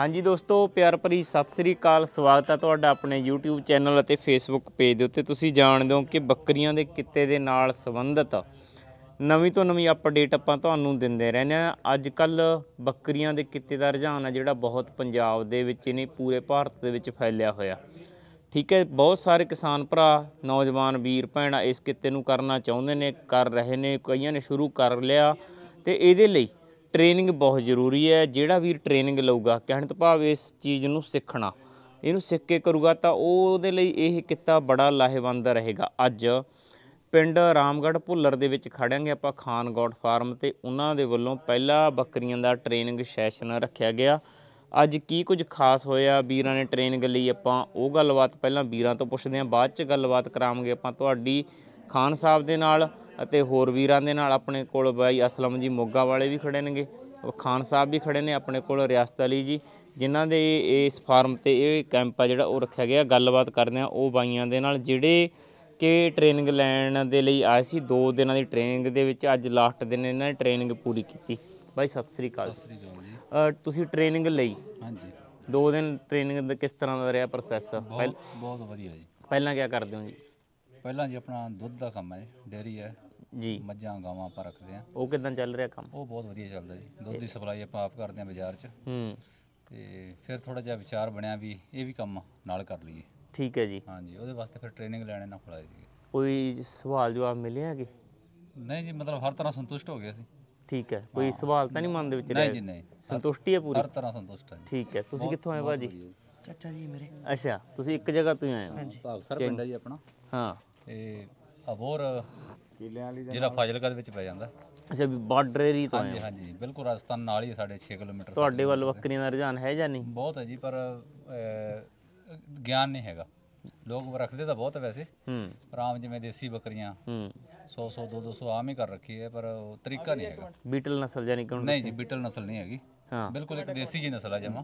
ਹਾਂਜੀ ਦੋਸਤੋ ਪਿਆਰ ਭਰੀ ਸਤਿ ਸ੍ਰੀ ਅਕਾਲ ਸਵਾਗਤ ਹੈ ਤੁਹਾਡਾ ਆਪਣੇ YouTube ਚੈਨਲ ਅਤੇ Facebook ਪੇਜ ਦੇ ਉੱਤੇ ਤੁਸੀਂ ਜਾਣਦੇ ਹੋ ਕਿ ਬੱਕਰੀਆਂ ਦੇ ਕਿੱਤੇ ਦੇ ਨਾਲ ਸੰਬੰਧਿਤ ਨਵੀਂ ਤੋਂ ਨਵੀਂ ਅਪਡੇਟ ਆਪਾਂ ਤੁਹਾਨੂੰ ਦਿੰਦੇ ਰਹਿੰਦੇ ਆ ਅੱਜ ਕੱਲ ਬੱਕਰੀਆਂ ਦੇ ਕਿੱਤੇ ਦਾ ਰੁਝਾਨ ਆ ਜਿਹੜਾ ਬਹੁਤ ਪੰਜਾਬ ਦੇ ਵਿੱਚ ਹੀ ਨਹੀਂ ਪੂਰੇ ਭਾਰਤ ਦੇ ਵਿੱਚ ਫੈਲਿਆ ਹੋਇਆ ਠੀਕ ਹੈ ਬਹੁਤ ਸਾਰੇ ਕਿਸਾਨ ਭਰਾ ਨੌਜਵਾਨ ਵੀਰ ਭੈਣਾ ਇਸ ਕਿੱਤੇ ਨੂੰ ਕਰਨਾ ਚਾਹੁੰਦੇ ਨੇ ਕਰ ਰਹੇ ਨੇ ਕਈਆਂ ਨੇ ਸ਼ੁਰੂ ਕਰ ਲਿਆ ਤੇ ਇਹਦੇ ਲਈ ਟ੍ਰੇਨਿੰਗ ਬਹੁਤ ਜ਼ਰੂਰੀ ਹੈ ਜਿਹੜਾ ਵੀ ਟ੍ਰੇਨਿੰਗ ਲਊਗਾ ਕਹਿਣ ਤੋਂ ਭਾਵ ਇਸ ਚੀਜ਼ ਨੂੰ ਸਿੱਖਣਾ ਇਹਨੂੰ ਸਿੱਖ ਕੇ ਕਰੂਗਾ ਤਾਂ ਉਹਦੇ ਲਈ ਇਹ ਕਿੱਤਾ ਬੜਾ ਲਾਹੇਵੰਦ ਰਹੇਗਾ ਅੱਜ ਪਿੰਡ ਰਾਮਗੜ੍ਹ ਭੁੱਲਰ ਦੇ ਵਿੱਚ ਖੜਾਂਗੇ ਆਪਾਂ ਗੌਡ ਫਾਰਮ ਤੇ ਉਹਨਾਂ ਦੇ ਵੱਲੋਂ ਪਹਿਲਾ ਬੱਕਰੀਆਂ ਦਾ ਟ੍ਰੇਨਿੰਗ ਸੈਸ਼ਨ ਰੱਖਿਆ ਗਿਆ ਅੱਜ ਕੀ ਕੁਝ ਖਾਸ ਹੋਇਆ ਵੀਰਾਂ ਨੇ ਟ੍ਰੇਨਿੰਗ ਲਈ ਆਪਾਂ ਉਹ ਗੱਲਬਾਤ ਪਹਿਲਾਂ ਵੀਰਾਂ ਤੋਂ ਪੁੱਛਦੇ ਆਂ ਬਾਅਦ ਚ ਗੱਲਬਾਤ ਕਰਾਂਗੇ ਆਪਾਂ ਤੁਹਾਡੀ ਖਾਨ ਸਾਹਿਬ ਦੇ ਨਾਲ ਅਤੇ ਹੋਰ ਵੀਰਾਂ ਦੇ ਨਾਲ ਆਪਣੇ ਕੋਲ ਬਾਈ ਅਸਲਮ ਜੀ ਮੋਗਾ ਵਾਲੇ ਵੀ ਖੜੇ ਨੇਗੇ ਖਾਨ ਸਾਹਿਬ ਵੀ ਖੜੇ ਨੇ ਆਪਣੇ ਕੋਲ ਰਿਆਸਤ ਅਲੀ ਜੀ ਜਿਨ੍ਹਾਂ ਦੇ ਇਸ ਫਾਰਮ ਤੇ ਇਹ ਕੈਂਪ ਆ ਜਿਹੜਾ ਉਹ ਰੱਖਿਆ ਗਿਆ ਗੱਲਬਾਤ ਕਰਦੇ ਆ ਉਹ ਬਾਈਆਂ ਦੇ ਨਾਲ ਜਿਹੜੇ ਕਿ ਟ੍ਰੇਨਿੰਗ ਲੈਣ ਦੇ ਲਈ ਆਏ ਸੀ 2 ਦਿਨਾਂ ਦੀ ਟ੍ਰੇਨਿੰਗ ਦੇ ਵਿੱਚ ਅੱਜ ਲਾਸਟ ਦਿਨ ਇਹਨਾਂ ਨੇ ਟ੍ਰੇਨਿੰਗ ਪੂਰੀ ਕੀਤੀ ਬਾਈ ਸਤਿ ਸ੍ਰੀ ਅਕਾਲ ਸਤਿ ਸ੍ਰੀ ਅਕਾਲ ਜੀ ਤੁਸੀਂ ਟ੍ਰੇਨਿੰਗ ਲਈ ਹਾਂਜੀ 2 ਦਿਨ ਟ੍ਰੇਨਿੰਗ ਦਾ ਕਿਸ ਤਰ੍ਹਾਂ ਦਾ ਰਿਹਾ ਪ੍ਰੋਸੈਸ ਬਹੁਤ ਵਧੀਆ ਜੀ ਪਹਿਲਾਂ ਕੀ ਕਰਦੇ ਹੋ ਜੀ ਪਹਿਲਾਂ ਜੀ ਆਪਣਾ ਦੁੱਧ ਦਾ ਕੰਮ ਹੈ ਡੇਰੀ ਹੈ ਜੀ ਮੱਝਾਂ ਗਾਵਾਂ ਪਰ ਰੱਖਦੇ ਆ ਉਹ ਕਿਦਾਂ ਚੱਲ ਰਿਹਾ ਕੰਮ ਉਹ ਬਹੁਤ ਵਧੀਆ ਚੱਲਦਾ ਜੀ ਦੁੱਧ ਦੀ ਸਪਲਾਈ ਆਪਾਂ ਆਪ ਕਰਦੇ ਆ ਬਾਜ਼ਾਰ 'ਚ ਹੂੰ ਤੇ ਫਿਰ ਥੋੜਾ ਜਿਹਾ ਵਿਚਾਰ ਬਣਿਆ ਵੀ ਇਹ ਵੀ ਕੰਮ ਨਾਲ ਕਰ ਲਈਏ ਠੀਕ ਹੈ ਜੀ ਹਾਂਜੀ ਉਹਦੇ ਵਾਸਤੇ ਫਿਰ ਟ੍ਰੇਨਿੰਗ ਲੈਣੇ ਨਾਲ ਖੁਲਾਏ ਸੀ ਕੋਈ ਸਵਾਲ ਜਵਾਬ ਮਿਲੇ ਹੈਗੇ ਨਹੀਂ ਜੀ ਮਤਲਬ ਹਰ ਤਰ੍ਹਾਂ ਸੰਤੁਸ਼ਟ ਹੋ ਗਿਆ ਸੀ ਠੀਕ ਹੈ ਕੋਈ ਸਵਾਲ ਤਾਂ ਨਹੀਂ ਮਨ ਦੇ ਵਿੱਚ ਰਿਹਾ ਨਹੀਂ ਜੀ ਨਹੀਂ ਸੰਤੁਸ਼ਟੀ ਹੈ ਪੂਰੀ ਹਰ ਤਰ੍ਹਾਂ ਸੰਤੁਸ਼ਟ ਹੈ ਠੀਕ ਹੈ ਤੁਸੀਂ ਕਿੱਥੋਂ ਆਏ ਬਾਜੀ ਚਾਚਾ ਜੀ ਮੇਰੇ ਅੱਛਾ ਤੁਸੀਂ ਇੱਕ ਜਗ੍ਹਾ ਤੋਂ ਆਏ ਹੋ ਹਾਂਜੀ ਭਾਗ ਸਰ ਜੀ ਆਪਣਾ ਹਾਂ ਇਹ ਅਬੋਰ ਕਿਲਿਆਂ ਵਾਲੀ ਜਿਹੜਾ ਜ਼ਿਲ੍ਹਾ ਫਾਜ਼ਿਲਕਾ ਦੇ ਵਿੱਚ ਪੈ ਜਾਂਦਾ ਅੱਛਾ ਵੀ ਬਾਰਡਰ ਏਰੀ ਤੋਂ ਹਾਂਜੀ ਹਾਂਜੀ ਬਿਲਕੁਲ ਰਾਜਸਥਾਨ ਨਾਲ ਹੀ ਸਾਡੇ 6 ਕਿਲੋਮੀਟਰ ਤੁਹਾਡੇ ਵੱਲ ਬੱਕਰੀਆਂ ਦਾ ਰੁਝਾਨ ਹੈ ਜਾਂ ਨਹੀਂ ਬਹੁਤ ਹੈ ਜੀ ਪਰ ਗਿਆਨ ਨਹੀਂ ਹੈਗਾ ਲੋਕ ਰੱਖਦੇ ਤਾਂ ਬਹੁਤ ਹੈ ਵੈਸੇ ਹੂੰ ਆਰਾਮ ਜਿਵੇਂ ਦੇਸੀ ਬੱਕਰੀਆਂ ਹੂੰ 100 100 200 ਆਮ ਹੀ ਕਰ ਰੱਖੀ ਹੈ ਪਰ ਉਹ ਤਰੀਕਾ ਨਹੀਂ ਹੈਗਾ ਬੀਟਲ ਨਸਲ ਜਾਨੀ ਕਿ ਨਹੀਂ ਜੀ ਬੀਟਲ ਨਸਲ ਨਹੀਂ ਹੈਗੀ ਹਾਂ ਬਿਲਕੁਲ ਇੱਕ ਦੇਸੀ ਜੀ ਨਸਲ ਆ ਜਮਾ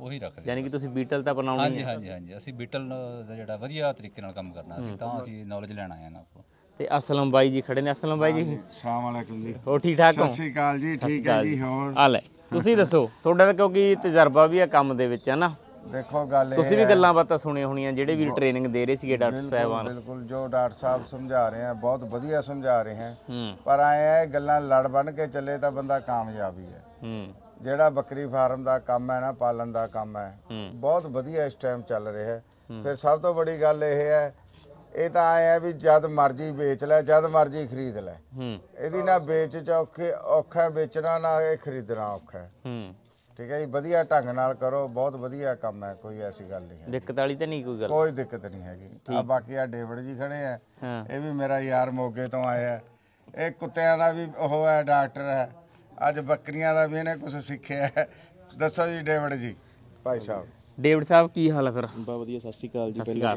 ਉਹੀ ਰੱਖਦੇ ਯਾਨੀ ਕਿ ਤੁਸੀਂ ਬੀਟਲ ਤਾਂ ਬਣਾਉਣੀ ਹਾਂਜੀ ਹਾਂਜੀ ਹਾਂਜੀ ਅਸੀਂ ਬੀਟਲ ਦਾ ਜਿਹੜਾ ਵਧੀਆ ਤਰੀਕੇ ਨਾਲ ਕੰਮ ਕਰਨਾ ਸੀ ਤਾਂ ਅਸੀਂ ਨੌਲੇਜ ਲੈਣ ਆਏ ਨਾ ਆਪਕੋ ਤੇ ਅਸਲਮ ਬਾਈ ਜੀ ਖੜੇ ਨੇ ਅਸਲਮ ਬਾਈ ਜੀ ਸਲਾਮ ਵਾਲੇਕੁਮ ਜੀ ਹੋ ਠੀਕ ਠਾਕ ਹੋ ਸਤਿ ਸ਼੍ਰੀ ਅਕਾਲ ਜੀ ਠੀਕ ਹੈ ਜੀ ਹੋਰ ਆ ਲੈ ਤੁਸੀਂ ਦੱਸੋ ਤੁਹਾਡਾ ਤਾਂ ਕਿਉਂਕਿ ਤਜਰਬਾ ਵੀ ਆ ਕੰਮ ਦੇ ਵਿੱਚ ਹੈ ਨਾ ਦੇਖੋ ਗੱਲ ਇਹ ਤੁਸੀਂ ਵੀ ਗੱਲਾਂ ਬਾਤਾਂ ਸੁਣੀਆਂ ਹੋਣੀਆਂ ਜਿਹੜੇ ਵੀ ਟ੍ਰੇਨਿੰਗ ਦੇ ਰਹੇ ਸੀਗੇ ਡਾਕਟਰ ਸਾਹਿਬਾਨ ਬਿਲਕੁਲ ਜੋ ਡਾਕਟਰ ਸਾਹਿਬ ਸਮਝਾ ਰਹੇ ਆ ਬਹੁਤ ਵਧੀਆ ਸਮਝਾ ਰਹੇ ਆ ਪਰ ਆਏ ਆ ਗੱਲਾਂ ਲੜ ਬਣ ਕੇ ਚੱਲੇ ਤਾਂ ਬੰਦਾ ਕਾਮਯਾਬ ਹੀ ਹੈ ਜਿਹੜਾ ਬੱਕਰੀ ਫਾਰਮ ਦਾ ਕੰਮ ਹੈ ਨਾ ਪਾਲਣ ਦਾ ਕੰਮ ਹੈ ਬਹੁਤ ਵਧੀਆ ਇਸ ਟਾਈਮ ਚੱਲ ਰਿਹਾ ਹੈ ਫਿਰ ਸਭ ਤੋਂ ਵੱਡੀ ਗੱਲ ਇਹ ਹੈ ਇਹ ਤਾਂ ਆਇਆ ਵੀ ਜਦ ਮਰਜੀ ਵੇਚ ਲੈ ਜਦ ਮਰਜੀ ਖਰੀਦ ਲੈ ਇਹਦੀ ਨਾ ਵੇਚ ਚ ਔਖੇ ਔਖਾ ਵੇਚਣਾ ਨਾ ਇਹ ਖਰੀਦਣਾ ਔਖਾ ਠੀਕ ਹੈ ਜੀ ਵਧੀਆ ਢੰਗ ਨਾਲ ਕਰੋ ਬਹੁਤ ਵਧੀਆ ਕੰਮ ਹੈ ਕੋਈ ਐਸੀ ਗੱਲ ਨਹੀਂ ਹੈ ਦਿੱਕਤ ਵਾਲੀ ਤਾਂ ਨਹੀਂ ਕੋਈ ਗੱਲ ਕੋਈ ਦਿੱਕਤ ਨਹੀਂ ਹੈਗੀ ਆ ਬਾਕੀ ਆ ਡੇਵਿਡ ਜੀ ਖੜੇ ਆ ਇਹ ਵੀ ਮੇਰਾ ਯਾਰ ਮੋਗੇ ਤੋਂ ਆਇਆ ਇਹ ਕੁੱਤਿਆਂ ਦਾ ਵੀ ਉਹ ਹੈ ਡਾਕਟਰ ਹੈ ਅੱਜ ਬੱਕਰੀਆਂ ਦਾ ਵੀ ਇਹਨੇ ਕੁਝ ਸਿੱਖਿਆ ਦੱਸੋ ਜੀ ਡੇਵਿਡ ਜੀ ਭਾਈ ਸਾਹਿਬ ਡੇਵਿਡ ਸਾਹਿਬ ਕੀ ਹਾਲ ਹੈ ਫਿਰ ਬਾ ਵਧੀਆ ਸਤਿ ਸ਼੍ਰੀ ਅਕਾਲ ਜੀ ਪਹਿਲਾਂ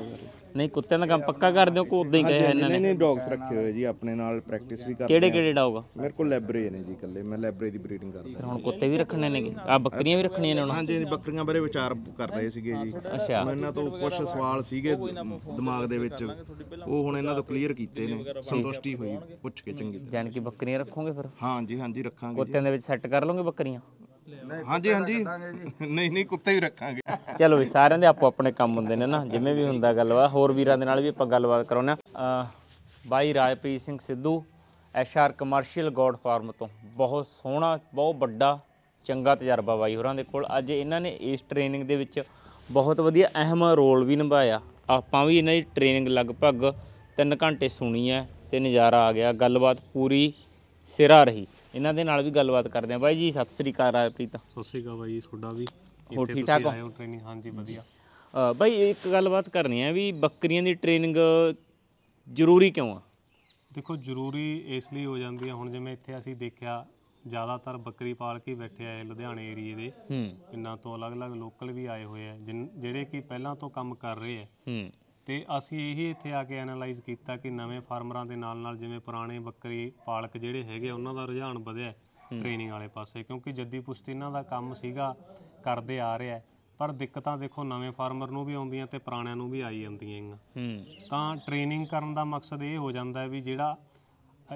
ਨਹੀਂ ਕੁੱਤਿਆਂ ਦਾ ਕੰਮ ਪੱਕਾ ਕਰਦੇ ਹੋ ਕੋ ਉਦਾਂ ਹੀ ਗਏ ਇਹਨਾਂ ਨੇ ਨਹੀਂ ਨਹੀਂ ਡੌਗਸ ਰੱਖੇ ਹੋਏ ਜੀ ਆਪਣੇ ਨਾਲ ਪ੍ਰੈਕਟਿਸ ਵੀ ਕਰਦੇ ਕਿਹੜੇ ਕਿਹੜੇ ਡੌਗ ਮੇਰੇ ਕੋਲ ਲੈਬਰੇ ਨੇ ਜੀ ਇਕੱਲੇ ਮੈਂ ਲੈਬਰੇ ਦੀ ਬਰੀਡਿੰਗ ਕਰਦਾ ਹੁਣ ਕੁੱਤੇ ਵੀ ਰੱਖਣੇ ਨੇਗੇ ਆ ਬੱਕਰੀਆਂ ਵੀ ਰੱਖਣੀਆਂ ਨੇ ਹੁਣ ਹਾਂਜੀ ਬੱਕਰੀਆਂ ਬਾਰੇ ਵਿਚਾਰ ਕਰ ਰਹੇ ਸੀਗੇ ਜੀ ਅੱਛਾ ਇਹਨਾਂ ਤੋਂ ਕੁਝ ਸਵਾਲ ਸੀਗੇ ਦਿਮਾਗ ਦੇ ਵਿੱਚ ਉਹ ਹੁਣ ਇਹਨਾਂ ਤੋਂ ਕਲੀਅਰ ਕੀਤੇ ਨੇ ਸੰਤੁਸ਼ਟੀ ਹੋਈ ਪੁੱਛ ਕੇ ਚੰਗੀ ਤਰ੍ਹਾਂ ਜਾਨ ਕੀ ਬੱਕਰੀਆਂ ਰੱਖੋਗੇ ਫਿਰ ਹਾਂਜੀ ਹਾਂਜੀ ਰੱਖਾਂਗੇ ਕੁੱਤਿਆਂ ਦੇ ਵਿੱਚ ਸੈੱਟ ਕਰ ਲਓਗੇ ਬੱਕਰੀਆਂ ਹਾਂਜੀ ਹਾਂਜੀ ਨਹੀਂ ਨਹੀਂ ਕੁੱਤੇ ਹੀ ਰੱਖਾਂਗੇ ਚਲੋ ਵੀ ਸਾਰਿਆਂ ਦੇ ਆਪੋ ਆਪਣੇ ਕੰਮ ਹੁੰਦੇ ਨੇ ਨਾ ਜਿਵੇਂ ਵੀ ਹੁੰਦਾ ਗੱਲਬਾਤ ਹੋਰ ਵੀਰਾਂ ਦੇ ਨਾਲ ਵੀ ਆਪਾਂ ਗੱਲਬਾਤ ਕਰਾਉਣਾ ਬਾਈ Rajpreet Singh Sidhu H R commercial goat farm ਤੋਂ ਬਹੁਤ ਸੋਹਣਾ ਬਹੁਤ ਵੱਡਾ ਚੰਗਾ ਤਜਰਬਾ ਬਾਈ ਹੋਰਾਂ ਦੇ ਕੋਲ ਅੱਜ ਇਹਨਾਂ ਨੇ ਇਸ ਟ੍ਰੇਨਿੰਗ ਦੇ ਵਿੱਚ ਬਹੁਤ ਵਧੀਆ ਅਹਿਮ ਰੋਲ ਵੀ ਨਿਭਾਇਆ ਆਪਾਂ ਵੀ ਇਹਨਾਂ ਦੀ ਟ੍ਰੇਨਿੰਗ ਲਗਭਗ 3 ਘੰਟੇ ਸੁਣੀ ਹੈ ਤੇ ਨਜ਼ਾਰਾ ਆ ਗਿਆ ਗੱਲਬਾਤ ਪੂਰੀ ਸਿਰਾ ਰਹੀ ਇਹਨਾਂ ਦੇ ਨਾਲ ਵੀ ਗੱਲਬਾਤ ਕਰਦੇ ਆ ਬਾਈ ਜੀ ਸਤਿ ਸ੍ਰੀ ਅਕਾਲ ਰਾਜਪ੍ਰੀਤ ਸਤਿ ਸ੍ਰੀ ਅਕਾਲ ਬਾਈ ਤੁਹਾਡਾ ਵੀ ਹੋਰ ਠੀਕ ਠਾਕ ਹੋ ਟ੍ਰੇਨਿੰਗ ਹਾਂਜੀ ਵਧੀਆ ਬਾਈ ਇੱਕ ਗੱਲਬਾਤ ਕਰਨੀ ਹੈ ਵੀ ਬੱਕਰੀਆਂ ਦੀ ਟ੍ਰੇਨਿੰਗ ਜ਼ਰੂਰੀ ਕਿਉਂ ਆ ਦੇਖੋ ਜ਼ਰੂਰੀ ਇਸ ਲਈ ਹੋ ਜਾਂਦੀ ਹੈ ਹੁਣ ਜਿਵੇਂ ਇੱਥੇ ਅਸੀਂ ਦੇਖਿਆ ਜ਼ਿਆਦਾਤਰ ਬੱਕਰੀ ਪਾਲ ਕੇ ਬੈਠੇ ਆਏ ਲੁਧਿਆਣੇ ਏਰੀਏ ਦੇ ਹੂੰ ਕਿੰਨਾ ਤੋਂ ਅਲੱਗ-ਅਲੱਗ ਲੋਕਲ ਵੀ ਆਏ ਹੋਏ ਆ ਜਿਹੜੇ ਕਿ ਪਹਿਲਾਂ ਤੋਂ ਕੰਮ ਕਰ ਰਹੇ ਆ ਹੂੰ ਤੇ ਅਸੀਂ ਇਹੀ ਇੱਥੇ ਆ ਕੇ ਐਨਾਲਾਈਜ਼ ਕੀਤਾ ਕਿ ਨਵੇਂ ਫਾਰਮਰਾਂ ਦੇ ਨਾਲ-ਨਾਲ ਜਿਵੇਂ ਪੁਰਾਣੇ ਬੱਕਰੀ ਪਾਲਕ ਜਿਹੜੇ ਹੈਗੇ ਉਹਨਾਂ ਦਾ ਰੁਝਾਨ ਵਧਿਆ ਟ੍ਰੇਨਿੰਗ ਵਾਲੇ ਪਾਸੇ ਕਿਉਂਕਿ ਜੱਦੀ ਪੁਸ਼ਤ ਇਹਨਾਂ ਦਾ ਕੰਮ ਸੀਗਾ ਕਰਦੇ ਆ ਰਿਹਾ ਪਰ ਦਿੱਕਤਾਂ ਦੇਖੋ ਨਵੇਂ ਫਾਰਮਰ ਨੂੰ ਵੀ ਆਉਂਦੀਆਂ ਤੇ ਪੁਰਾਣਿਆਂ ਨੂੰ ਵੀ ਆਈ ਜਾਂਦੀਆਂ ਤਾਂ ਟ੍ਰੇਨਿੰਗ ਕਰਨ ਦਾ ਮਕਸਦ ਇਹ ਹੋ ਜਾਂਦਾ ਵੀ ਜਿਹੜਾ